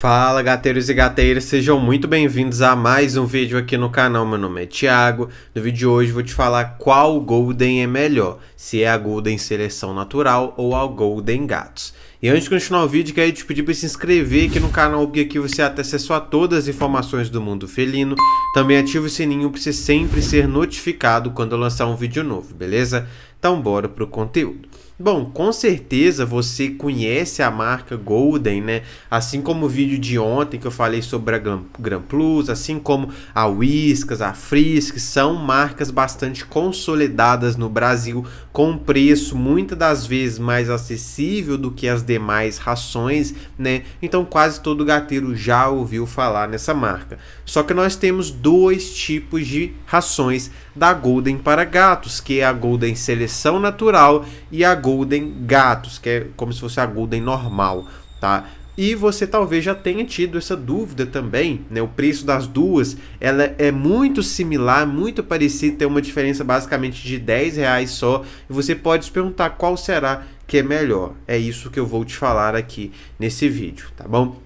Fala gateiros e gateiras, sejam muito bem-vindos a mais um vídeo aqui no canal, meu nome é Thiago. No vídeo de hoje vou te falar qual Golden é melhor, se é a Golden Seleção Natural ou a Golden Gatos. E antes de continuar o vídeo, quero te pedir para se inscrever aqui no canal, porque aqui você tem acesso a todas as informações do mundo felino. Também ative o sininho para você sempre ser notificado quando eu lançar um vídeo novo, beleza? Então bora pro conteúdo. Bom, com certeza você conhece a marca Golden, né? Assim como o vídeo de ontem que eu falei sobre a Gran Plus, assim como a Whiskas, a Frisk, são marcas bastante consolidadas no Brasil, com preço muitas das vezes mais acessível do que as demais rações, né? Então quase todo gateiro já ouviu falar nessa marca. Só que nós temos dois tipos de rações da Golden para gatos, que é a Golden Select seleção natural e a Golden Gatos, que é como se fosse a Golden normal, tá? E você talvez já tenha tido essa dúvida também, né? O preço das duas, ela é muito similar, muito parecido, tem uma diferença basicamente de 10 reais só. E você pode se perguntar qual será que é melhor. É isso que eu vou te falar aqui nesse vídeo, tá bom?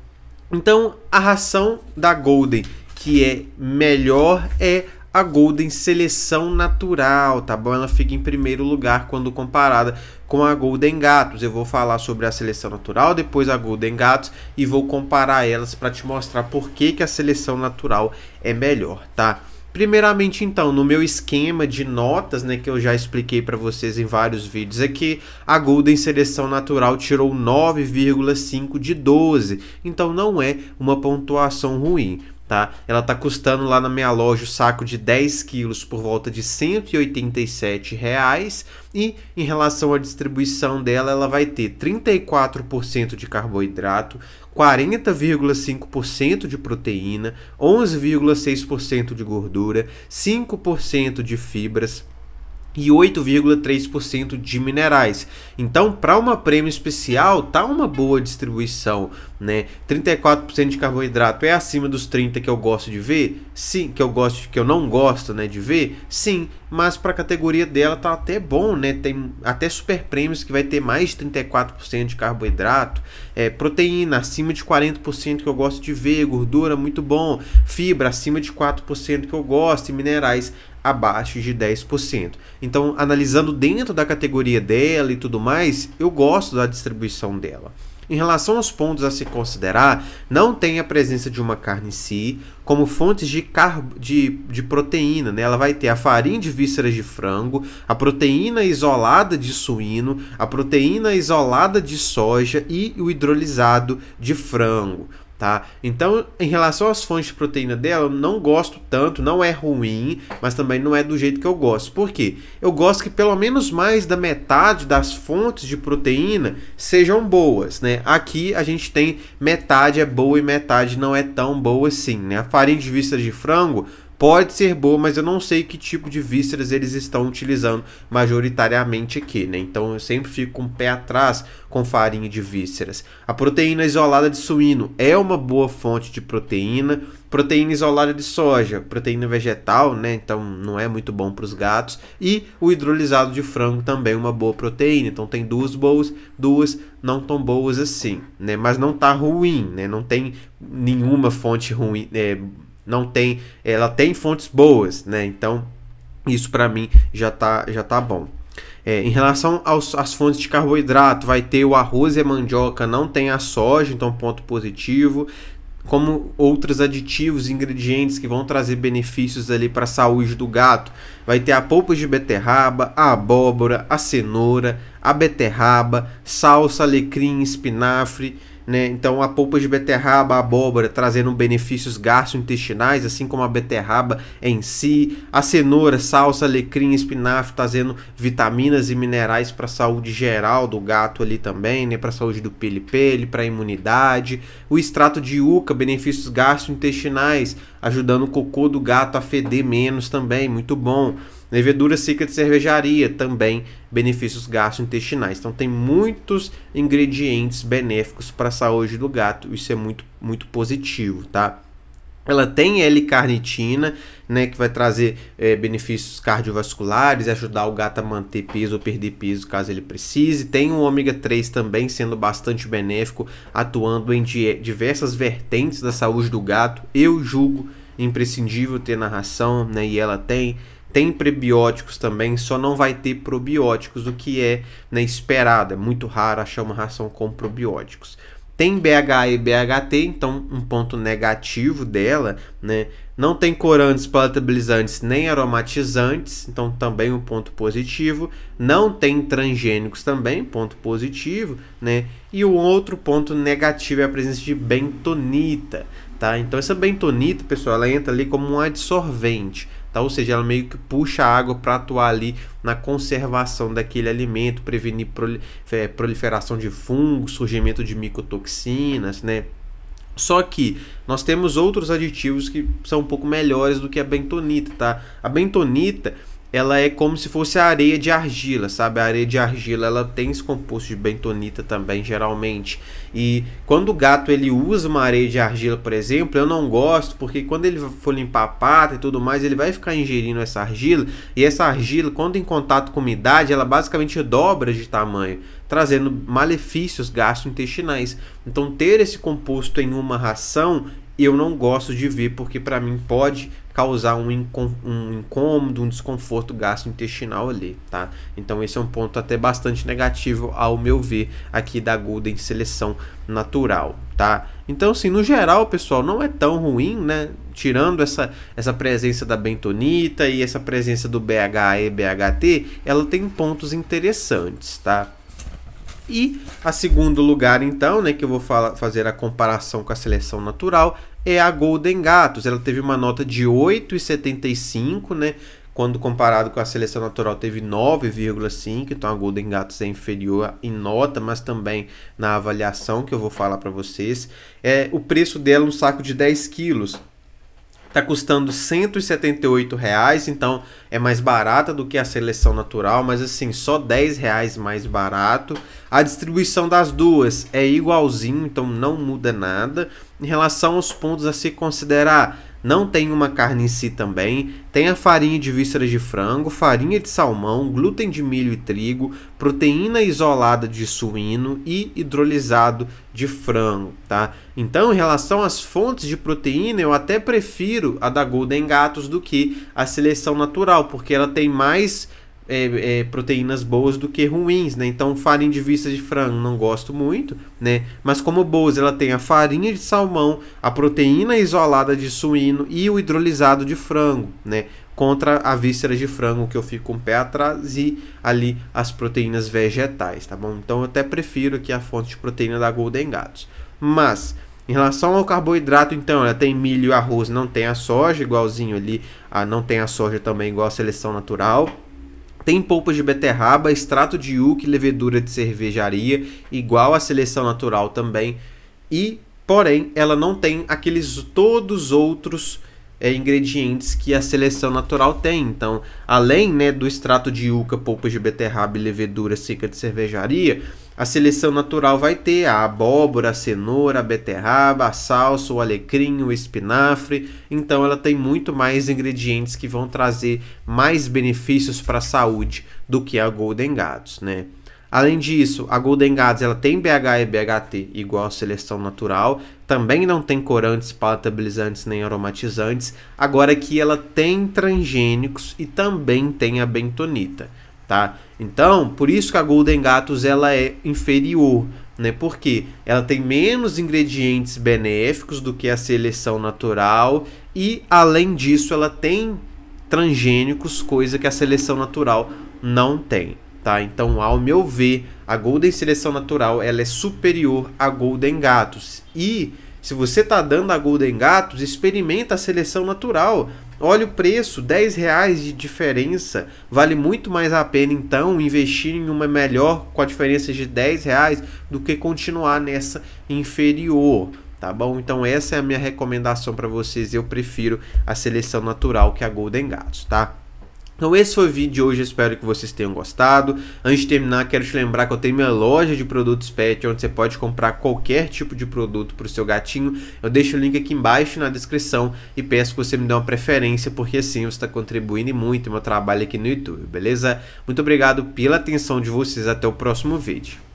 Então, a ração da Golden que é melhor é a Golden Seleção Natural, tá bom? Ela fica em primeiro lugar quando comparada com a Golden Gatos. Eu vou falar sobre a Seleção Natural, depois a Golden Gatos e vou comparar elas para te mostrar por que, que a Seleção Natural é melhor, tá? Primeiramente, então, no meu esquema de notas, né, que eu já expliquei para vocês em vários vídeos aqui, a Golden Seleção Natural tirou 9,5 de 12, então não é uma pontuação ruim tá? Ela tá custando lá na minha loja o saco de 10 quilos por volta de 187 reais e em relação à distribuição dela, ela vai ter 34% de carboidrato, 40,5% de proteína, 11,6% de gordura, 5% de fibras, e 8,3% de minerais. Então, para uma prêmio especial, tá uma boa distribuição, né? 34% de carboidrato é acima dos 30 que eu gosto de ver? Sim, que eu gosto, que eu não gosto, né, de ver? Sim mas para a categoria dela tá até bom, né? Tem até super prêmios que vai ter mais de 34% de carboidrato, é, proteína acima de 40% que eu gosto de ver, gordura muito bom, fibra acima de 4% que eu gosto e minerais abaixo de 10%. Então, analisando dentro da categoria dela e tudo mais, eu gosto da distribuição dela. Em relação aos pontos a se considerar, não tem a presença de uma carne em si como fontes de, carbo, de, de proteína. Né? Ela vai ter a farinha de vísceras de frango, a proteína isolada de suíno, a proteína isolada de soja e o hidrolisado de frango. Tá? Então, em relação às fontes de proteína dela, eu não gosto tanto, não é ruim, mas também não é do jeito que eu gosto. Por quê? Eu gosto que pelo menos mais da metade das fontes de proteína sejam boas, né? Aqui a gente tem metade é boa e metade não é tão boa assim, né? A farinha de vista de frango pode ser boa, mas eu não sei que tipo de vísceras eles estão utilizando majoritariamente aqui, né? Então eu sempre fico com um o pé atrás com farinha de vísceras. A proteína isolada de suíno é uma boa fonte de proteína, proteína isolada de soja, proteína vegetal, né? Então não é muito bom para os gatos e o hidrolisado de frango também é uma boa proteína. Então tem duas boas, duas não tão boas assim, né? Mas não tá ruim, né? Não tem nenhuma fonte ruim, é, não tem, ela tem fontes boas, né? Então isso para mim já tá, já tá bom. É, em relação aos, às fontes de carboidrato, vai ter o arroz e a mandioca, não tem a soja, então ponto positivo. Como outros aditivos, ingredientes que vão trazer benefícios ali para a saúde do gato, vai ter a polpa de beterraba, a abóbora, a cenoura, a beterraba, salsa, alecrim, espinafre, né? Então a polpa de beterraba, a abóbora trazendo benefícios gastrointestinais, assim como a beterraba em si, a cenoura, salsa, alecrim, espinafre trazendo vitaminas e minerais para a saúde geral do gato ali também, né? para a saúde do pele-pele, para a imunidade, o extrato de uca, benefícios gastrointestinais, ajudando o cocô do gato a feder menos também, muito bom Levedura seca de cervejaria também, benefícios gastrointestinais. Então tem muitos ingredientes benéficos para a saúde do gato, isso é muito, muito positivo, tá? Ela tem L-carnitina, né, que vai trazer é, benefícios cardiovasculares, ajudar o gato a manter peso ou perder peso caso ele precise. Tem o ômega 3 também, sendo bastante benéfico, atuando em diversas vertentes da saúde do gato. Eu julgo imprescindível ter na ração, né, e ela tem. Tem prebióticos também, só não vai ter probióticos, o que é né, esperado. É muito raro achar uma ração com probióticos. Tem BHA e BHT, então um ponto negativo dela, né? Não tem corantes, palatabilizantes nem aromatizantes, então também um ponto positivo. Não tem transgênicos também, ponto positivo, né? E o outro ponto negativo é a presença de bentonita, tá? Então essa bentonita, pessoal, ela entra ali como um adsorvente, Tá? Ou seja, ela meio que puxa a água para atuar ali na conservação daquele alimento, prevenir é, proliferação de fungos, surgimento de micotoxinas, né? Só que nós temos outros aditivos que são um pouco melhores do que a bentonita, tá? A bentonita ela é como se fosse a areia de argila, sabe? A areia de argila, ela tem esse composto de bentonita também, geralmente. E quando o gato ele usa uma areia de argila, por exemplo, eu não gosto, porque quando ele for limpar a pata e tudo mais, ele vai ficar ingerindo essa argila, e essa argila, quando em contato com umidade, ela basicamente dobra de tamanho, trazendo malefícios gastrointestinais. Então, ter esse composto em uma ração eu não gosto de ver porque para mim pode causar um, incô um incômodo, um desconforto gastrointestinal ali, tá? Então esse é um ponto até bastante negativo ao meu ver aqui da Golden Seleção Natural, tá? Então assim, no geral, pessoal, não é tão ruim, né? Tirando essa, essa presença da bentonita e essa presença do BHA e BHT, ela tem pontos interessantes, tá? E a segundo lugar, então, né, que eu vou fazer a comparação com a seleção natural, é a Golden Gatos. Ela teve uma nota de 8,75, né? Quando comparado com a seleção natural, teve 9,5, então a Golden Gatos é inferior em nota, mas também na avaliação que eu vou falar para vocês. É o preço dela é um saco de 10 quilos Está custando R$ 178,00, então é mais barata do que a seleção natural, mas assim, só R$ reais mais barato. A distribuição das duas é igualzinho, então não muda nada. Em relação aos pontos a se considerar, não tem uma carne em si também, tem a farinha de vísceras de frango, farinha de salmão, glúten de milho e trigo, proteína isolada de suíno e hidrolisado de frango, tá? Então, em relação às fontes de proteína, eu até prefiro a da Golden Gatos do que a seleção natural, porque ela tem mais é, é, proteínas boas do que ruins, né? Então, farinha de vista de frango não gosto muito, né? Mas como boas, ela tem a farinha de salmão, a proteína isolada de suíno e o hidrolisado de frango, né? Contra a víscera de frango, que eu fico com um o pé atrás, e ali as proteínas vegetais, tá bom? Então, eu até prefiro aqui a fonte de proteína da Golden Gatos. Mas, em relação ao carboidrato, então, ela tem milho e arroz, não tem a soja, igualzinho ali, a, ah, não tem a soja também, igual a seleção natural. Tem polpa de beterraba, extrato de uke, levedura de cervejaria, igual à seleção natural também. E, porém, ela não tem aqueles todos outros é, ingredientes que a seleção natural tem. Então, além né, do extrato de uca, polpa de beterraba e levedura seca de cervejaria, a seleção natural vai ter a abóbora, a cenoura, a beterraba, a salsa, o alecrim, o espinafre. Então ela tem muito mais ingredientes que vão trazer mais benefícios para a saúde do que a Golden Gados, né? Além disso, a Golden Gads ela tem BH e BHT igual à seleção natural, também não tem corantes, palatabilizantes nem aromatizantes. Agora que ela tem transgênicos e também tem a bentonita, tá? Então, por isso que a Golden Gatos ela é inferior, né? Porque ela tem menos ingredientes benéficos do que a seleção natural e além disso ela tem transgênicos, coisa que a seleção natural não tem, tá? Então, ao meu ver, a Golden Seleção Natural ela é superior à Golden Gatos. E se você tá dando a Golden Gatos, experimenta a seleção natural. Olha o preço, 10 reais de diferença. Vale muito mais a pena então investir em uma melhor com a diferença de 10 reais do que continuar nessa inferior. Tá bom? Então essa é a minha recomendação para vocês. Eu prefiro a seleção natural que a Golden Gatos, tá? Então esse foi o vídeo de hoje, espero que vocês tenham gostado. Antes de terminar, quero te lembrar que eu tenho minha loja de produtos pet, onde você pode comprar qualquer tipo de produto para o seu gatinho. Eu deixo o link aqui embaixo na descrição e peço que você me dê uma preferência, porque assim você está contribuindo muito no meu trabalho aqui no YouTube, beleza? Muito obrigado pela atenção de vocês, até o próximo vídeo.